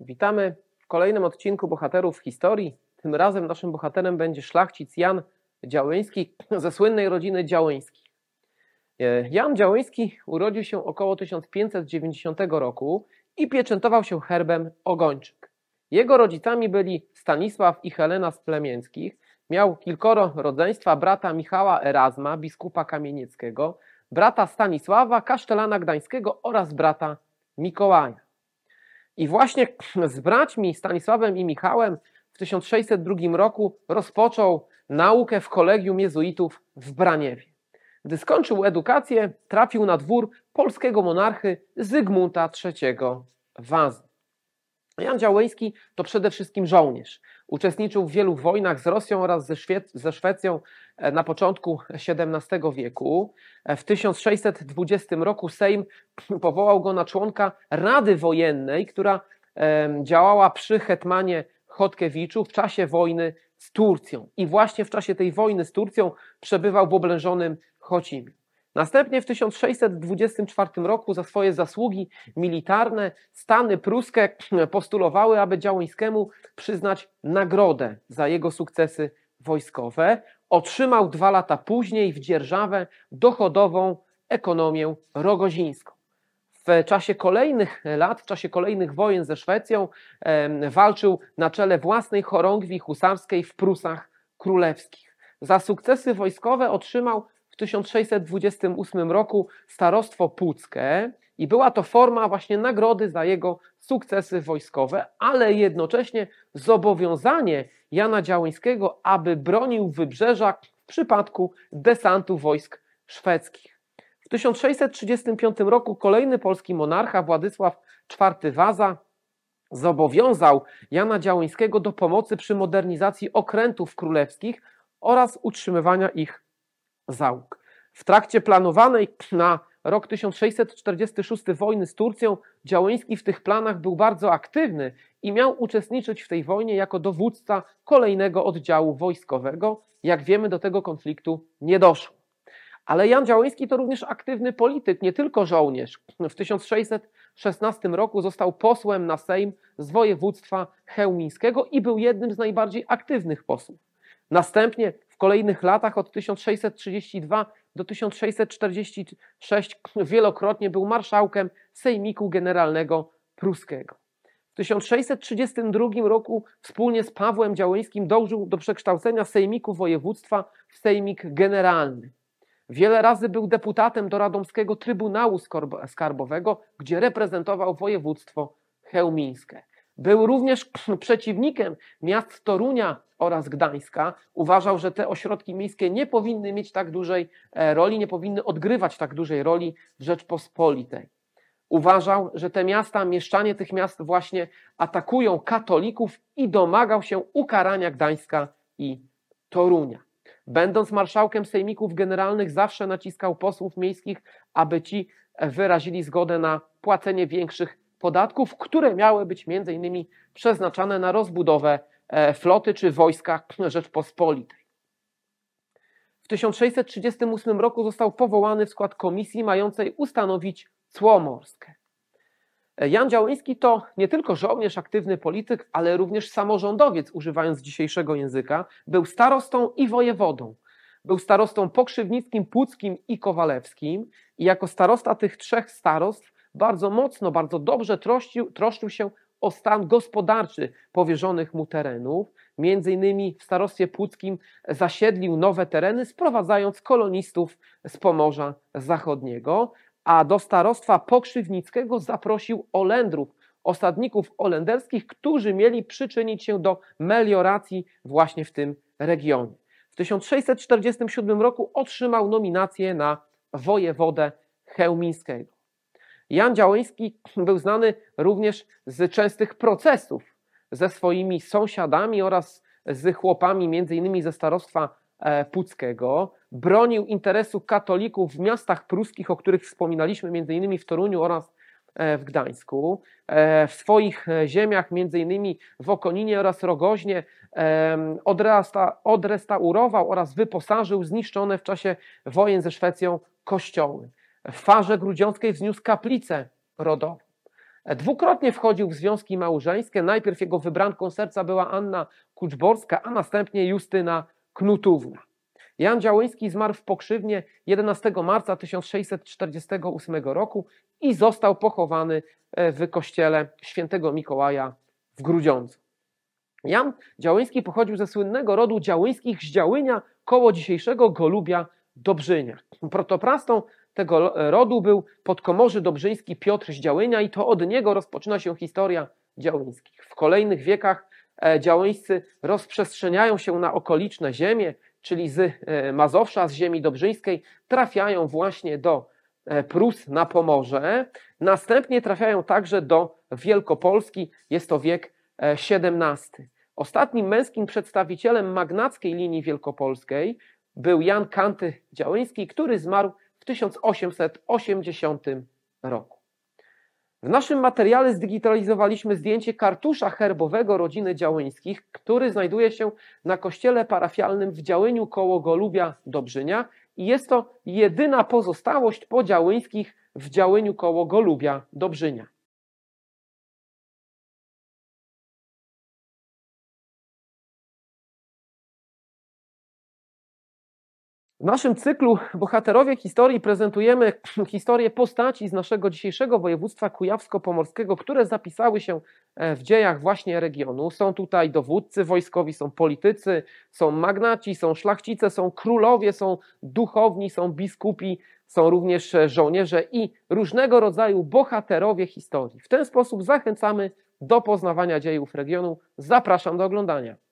Witamy w kolejnym odcinku Bohaterów Historii. Tym razem naszym bohaterem będzie szlachcic Jan Działyński ze słynnej rodziny Działyński. E, Jan Działyński urodził się około 1590 roku i pieczętował się herbem Ogończyk. Jego rodzicami byli Stanisław i Helena z Plemieńskich. Miał kilkoro rodzeństwa brata Michała Erasma, biskupa kamienieckiego, brata Stanisława, kasztelana gdańskiego oraz brata Mikołaja. I właśnie z braćmi Stanisławem i Michałem w 1602 roku rozpoczął naukę w kolegium jezuitów w Braniewie. Gdy skończył edukację, trafił na dwór polskiego monarchy Zygmunta III Wazy. Jan Działoński to przede wszystkim żołnierz. Uczestniczył w wielu wojnach z Rosją oraz ze, Szwe ze Szwecją e, na początku XVII wieku. E, w 1620 roku Sejm powołał go na członka Rady Wojennej, która działała przy hetmanie Chodkiewiczu w czasie wojny z Turcją. I właśnie w czasie tej wojny z Turcją przebywał w oblężonym Chocimie. Następnie w 1624 roku za swoje zasługi militarne Stany pruskie postulowały, aby Działońskiemu przyznać nagrodę za jego sukcesy wojskowe. Otrzymał dwa lata później w dzierżawę dochodową ekonomię rogozińską. W czasie kolejnych lat, w czasie kolejnych wojen ze Szwecją e, walczył na czele własnej chorągwi husarskiej w Prusach Królewskich. Za sukcesy wojskowe otrzymał w 1628 roku starostwo Puckie i była to forma właśnie nagrody za jego sukcesy wojskowe, ale jednocześnie zobowiązanie Jana Działyńskiego, aby bronił wybrzeża w przypadku desantu wojsk szwedzkich. W 1635 roku kolejny polski monarcha Władysław IV Waza zobowiązał Jana Działyńskiego do pomocy przy modernizacji okrętów królewskich oraz utrzymywania ich załóg. W trakcie planowanej na rok 1646 wojny z Turcją Działyński w tych planach był bardzo aktywny i miał uczestniczyć w tej wojnie jako dowódca kolejnego oddziału wojskowego. Jak wiemy, do tego konfliktu nie doszło. Ale Jan Działyński to również aktywny polityk, nie tylko żołnierz. W 1616 roku został posłem na Sejm z województwa chełmińskiego i był jednym z najbardziej aktywnych posłów. Następnie w kolejnych latach od 1632 do 1646 wielokrotnie był marszałkiem Sejmiku Generalnego Pruskiego. W 1632 roku wspólnie z Pawłem Działońskim dążył do przekształcenia Sejmiku Województwa w Sejmik Generalny. Wiele razy był deputatem do Radomskiego Trybunału Skarbowego, gdzie reprezentował województwo chełmińskie. Był również przeciwnikiem miast Torunia oraz Gdańska. Uważał, że te ośrodki miejskie nie powinny mieć tak dużej e, roli, nie powinny odgrywać tak dużej roli w Rzeczpospolitej. Uważał, że te miasta, mieszczanie tych miast właśnie atakują katolików i domagał się ukarania Gdańska i Torunia. Będąc marszałkiem sejmików generalnych, zawsze naciskał posłów miejskich, aby ci wyrazili zgodę na płacenie większych podatków, które miały być między innymi przeznaczane na rozbudowę e, floty czy wojska Rzeczpospolitej. W 1638 roku został powołany w skład komisji mającej ustanowić cło morskie. E, Jan Działyński to nie tylko żołnierz, aktywny polityk, ale również samorządowiec, używając dzisiejszego języka, był starostą i wojewodą. Był starostą pokrzywnickim, puckim i kowalewskim i jako starosta tych trzech starostw bardzo mocno, bardzo dobrze troszczył, troszczył się o stan gospodarczy powierzonych mu terenów. Między innymi w starostwie płódzkim zasiedlił nowe tereny, sprowadzając kolonistów z Pomorza Zachodniego, a do starostwa pokrzywnickiego zaprosił olędrów, osadników olenderskich, którzy mieli przyczynić się do melioracji właśnie w tym regionie. W 1647 roku otrzymał nominację na wojewodę chełmińskiego. Jan Działyński był znany również z częstych procesów ze swoimi sąsiadami oraz z chłopami, między innymi ze starostwa e, puckiego. Bronił interesu katolików w miastach pruskich, o których wspominaliśmy, między innymi w Toruniu oraz e, w Gdańsku, e, w swoich ziemiach, między innymi w Okoninie oraz Rogoźnie, odrestaurował oraz wyposażył zniszczone w czasie wojen ze Szwecją kościoły w farze grudziąckiej wzniósł kaplicę rodową. Dwukrotnie wchodził w związki małżeńskie. Najpierw jego wybranką serca była Anna Kuczborska, a następnie Justyna Knutówna. Jan Działyński zmarł w Pokrzywnie 11 marca 1648 roku i został pochowany e, w kościele świętego Mikołaja w Grudziądzu. Jan Działyński pochodził ze słynnego rodu Działyńskich z Działynia koło dzisiejszego Golubia Dobrzynia. Protoprastą tego rodu był podkomorzy dobrzyński Piotr z Działynia i to od niego rozpoczyna się historia Działyńskich. W kolejnych wiekach e, Działyńscy rozprzestrzeniają się na okoliczne ziemie, czyli z e, Mazowsza, z ziemi dobrzyńskiej, trafiają właśnie do e, Prus na Pomorze. Następnie trafiają także do Wielkopolski, jest to wiek XVII. Ostatnim męskim przedstawicielem magnackiej linii wielkopolskiej był Jan Kanty Działyński, który zmarł 1880 roku. W naszym materiale zdigitalizowaliśmy zdjęcie kartusza herbowego rodziny Działyńskich, który znajduje się na kościele parafialnym w Działyniu koło Golubia Dobrzynia i jest to jedyna pozostałość po Działyńskich w Działyniu koło Golubia Dobrzynia. W naszym cyklu Bohaterowie Historii prezentujemy historię postaci z naszego dzisiejszego województwa kujawsko-pomorskiego, które zapisały się e, w dziejach właśnie regionu. Są tutaj dowódcy wojskowi, są politycy, są magnaci, są szlachcice, są królowie, są duchowni, są biskupi, są również e, żołnierze i różnego rodzaju bohaterowie historii. W ten sposób zachęcamy do poznawania dziejów regionu. Zapraszam do oglądania.